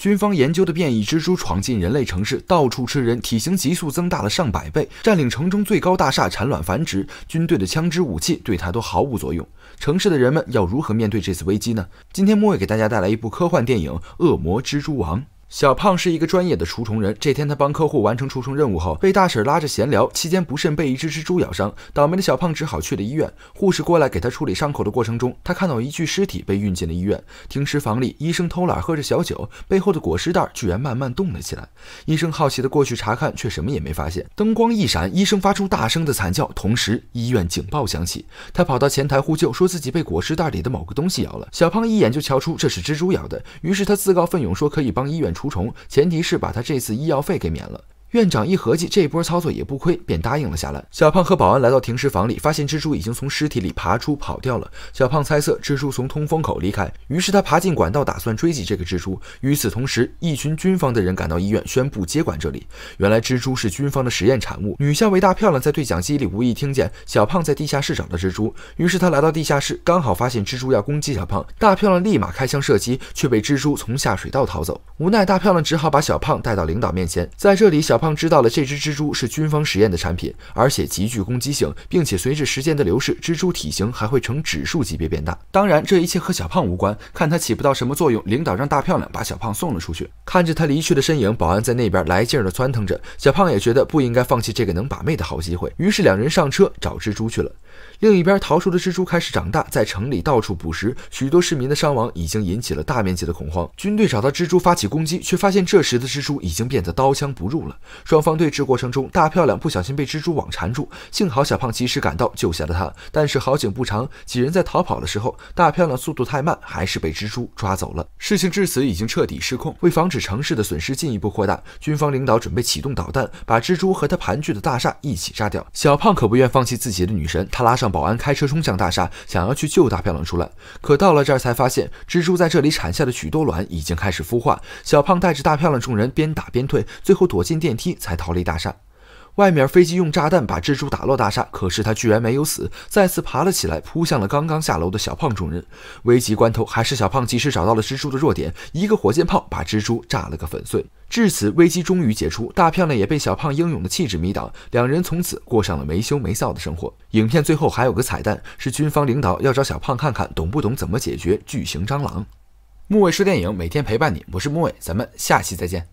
军方研究的变异蜘蛛闯进人类城市，到处吃人，体型急速增大了上百倍，占领城中最高大厦产卵繁殖。军队的枪支武器对它都毫无作用。城市的人们要如何面对这次危机呢？今天莫尾给大家带来一部科幻电影《恶魔蜘蛛王》。小胖是一个专业的除虫人。这天，他帮客户完成除虫任务后，被大婶拉着闲聊，期间不慎被一只蜘蛛咬伤。倒霉的小胖只好去了医院。护士过来给他处理伤口的过程中，他看到一具尸体被运进了医院停尸房里。医生偷懒喝着小酒，背后的裹尸袋居然慢慢动了起来。医生好奇的过去查看，却什么也没发现。灯光一闪，医生发出大声的惨叫，同时医院警报响起。他跑到前台呼救，说自己被裹尸袋里的某个东西咬了。小胖一眼就瞧出这是蜘蛛咬的，于是他自告奋勇说可以帮医院。除虫，前提是把他这次医药费给免了。院长一合计，这一波操作也不亏，便答应了下来。小胖和保安来到停尸房里，发现蜘蛛已经从尸体里爬出跑掉了。小胖猜测蜘蛛从通风口离开，于是他爬进管道打算追击这个蜘蛛。与此同时，一群军方的人赶到医院，宣布接管这里。原来蜘蛛是军方的实验产物。女校尉大漂亮在对讲机里无意听见小胖在地下室找到蜘蛛，于是她来到地下室，刚好发现蜘蛛要攻击小胖，大漂亮立马开枪射击，却被蜘蛛从下水道逃走。无奈大漂亮只好把小胖带到领导面前，在这里小。胖知道了这只蜘蛛是军方实验的产品，而且极具攻击性，并且随着时间的流逝，蜘蛛体型还会呈指数级别变大。当然，这一切和小胖无关，看他起不到什么作用，领导让大漂亮把小胖送了出去。看着他离去的身影，保安在那边来劲儿的窜腾着。小胖也觉得不应该放弃这个能把妹的好机会，于是两人上车找蜘蛛去了。另一边逃出的蜘蛛开始长大，在城里到处捕食，许多市民的伤亡已经引起了大面积的恐慌。军队找到蜘蛛发起攻击，却发现这时的蜘蛛已经变得刀枪不入了。双方对峙过程中，大漂亮不小心被蜘蛛网缠住，幸好小胖及时赶到救下了她。但是好景不长，几人在逃跑的时候，大漂亮速度太慢，还是被蜘蛛抓走了。事情至此已经彻底失控。为防止城市的损失进一步扩大，军方领导准备启动导弹，把蜘蛛和它盘踞的大厦一起炸掉。小胖可不愿放弃自己的女神，他拉上保安开车冲向大厦，想要去救大漂亮出来。可到了这儿才发现，蜘蛛在这里产下的许多卵已经开始孵化。小胖带着大漂亮，众人边打边退，最后躲进电。梯。梯才逃离大厦，外面飞机用炸弹把蜘蛛打落大厦，可是他居然没有死，再次爬了起来，扑向了刚刚下楼的小胖众人。危急关头，还是小胖及时找到了蜘蛛的弱点，一个火箭炮把蜘蛛炸了个粉碎。至此，危机终于解除，大漂亮也被小胖英勇的气质迷倒，两人从此过上了没羞没臊的生活。影片最后还有个彩蛋，是军方领导要找小胖看看懂不懂怎么解决巨型蟑螂。木尾说电影每天陪伴你，我是木尾，咱们下期再见。